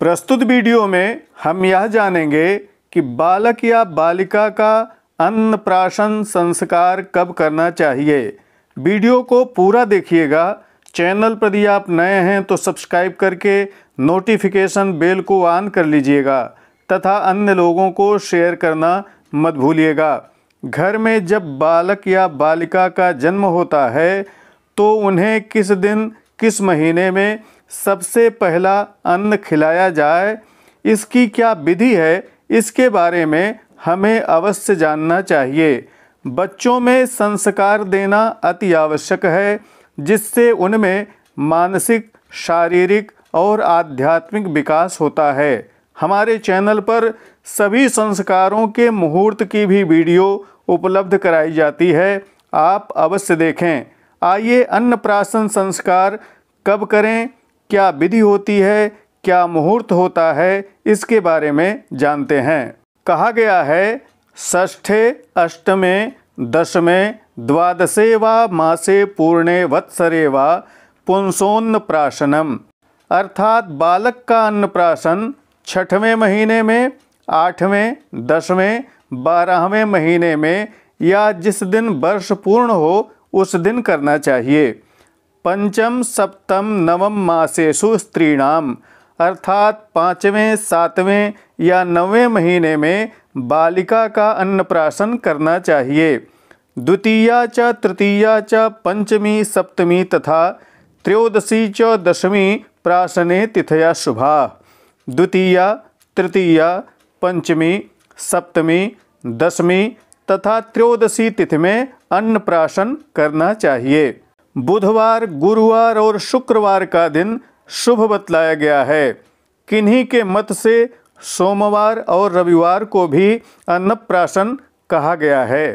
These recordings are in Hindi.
प्रस्तुत वीडियो में हम यह जानेंगे कि बालक या बालिका का अन्नप्राशन संस्कार कब करना चाहिए वीडियो को पूरा देखिएगा चैनल पर यदि आप नए हैं तो सब्सक्राइब करके नोटिफिकेशन बेल को ऑन कर लीजिएगा तथा अन्य लोगों को शेयर करना मत भूलिएगा घर में जब बालक या बालिका का जन्म होता है तो उन्हें किस दिन किस महीने में सबसे पहला अन्न खिलाया जाए इसकी क्या विधि है इसके बारे में हमें अवश्य जानना चाहिए बच्चों में संस्कार देना अति आवश्यक है जिससे उनमें मानसिक शारीरिक और आध्यात्मिक विकास होता है हमारे चैनल पर सभी संस्कारों के मुहूर्त की भी वीडियो उपलब्ध कराई जाती है आप अवश्य देखें आइए अन्नप्राशन संस्कार कब करें क्या विधि होती है क्या मुहूर्त होता है इसके बारे में जानते हैं कहा गया है ष्ठे अष्टमे दशमे द्वादशे व मासे पूर्णे वत्सरे व पुंसोन्नप्राशनम अर्थात बालक का अन्नप्राशन छठवें महीने में आठवें दसवें बारहवें महीने में या जिस दिन वर्ष पूर्ण हो उस दिन करना चाहिए पंचम सप्तम नवम मासेशु स्त्रीणाम अर्थात पाँचवें सातवें या नवें महीने में बालिका का अन्नप्राशन करना चाहिए द्वितीया च तृतीया च पंचमी सप्तमी तथा त्रयोदशी च दशमी प्राशने तिथया शुभा द्वितीया तृतीया पंचमी सप्तमी दशमी तथा त्रयोदशी तिथि में अन्नप्राशन करना चाहिए बुधवार गुरुवार और शुक्रवार का दिन शुभ बतलाया गया है किन्हीं के मत से सोमवार और रविवार को भी अन्नप्राशन कहा गया है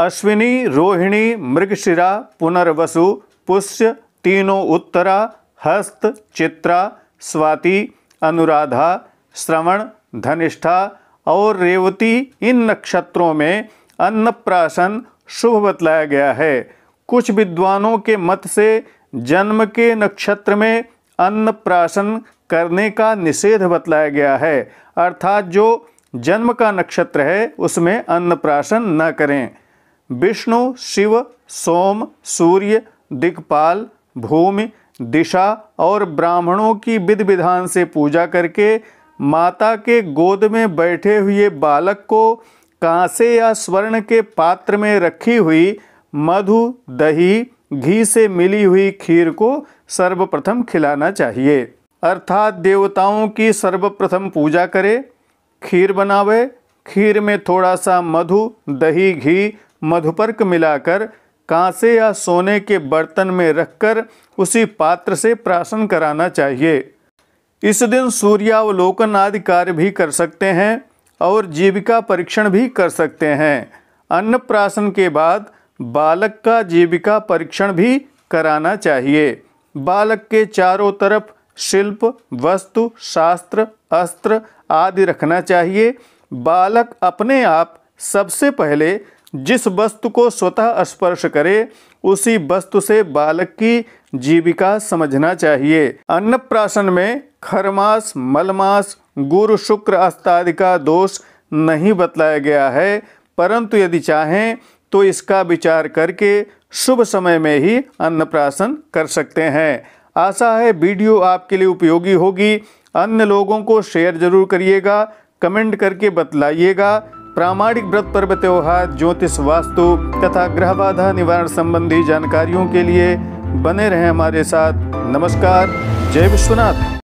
अश्विनी रोहिणी मृगशिरा पुनर्वसु पुष्य तीनों उत्तरा हस्त चित्रा स्वाति अनुराधा श्रवण धनिष्ठा और रेवती इन नक्षत्रों में अन्नप्राशन शुभ बतलाया गया है कुछ विद्वानों के मत से जन्म के नक्षत्र में अन्न प्राशन करने का निषेध बतलाया गया है अर्थात जो जन्म का नक्षत्र है उसमें अन्न प्राशन न करें विष्णु शिव सोम सूर्य दिग्पाल भूमि दिशा और ब्राह्मणों की विधि विधान से पूजा करके माता के गोद में बैठे हुए बालक को कांसे या स्वर्ण के पात्र में रखी हुई मधु दही घी से मिली हुई खीर को सर्वप्रथम खिलाना चाहिए अर्थात देवताओं की सर्वप्रथम पूजा करे खीर बनावे खीर में थोड़ा सा मधु दही घी मधुपर्क मिलाकर कांसे या सोने के बर्तन में रखकर उसी पात्र से प्राशन कराना चाहिए इस दिन सूर्यावलोकन आदि कार्य भी कर सकते हैं और जीविका परीक्षण भी कर सकते हैं अन्न प्राशन के बाद बालक का जीविका परीक्षण भी कराना चाहिए बालक के चारों तरफ शिल्प वस्तु शास्त्र अस्त्र आदि रखना चाहिए बालक अपने आप सबसे पहले जिस वस्तु को स्वतः स्पर्श करे उसी वस्तु से बालक की जीविका समझना चाहिए अन्न प्राशन में खरमास मलमास गुरु शुक्र अस्तादि का दोष नहीं बतलाया गया है परंतु यदि चाहें तो इसका विचार करके शुभ समय में ही अन्नप्राशन कर सकते हैं आशा है वीडियो आपके लिए उपयोगी होगी अन्य लोगों को शेयर जरूर करिएगा कमेंट करके बतलाइएगा प्रामाणिक व्रत पर्व त्यौहार ज्योतिष वास्तु तथा ग्रह बाधा निवारण संबंधी जानकारियों के लिए बने रहें हमारे साथ नमस्कार जय विश्वनाथ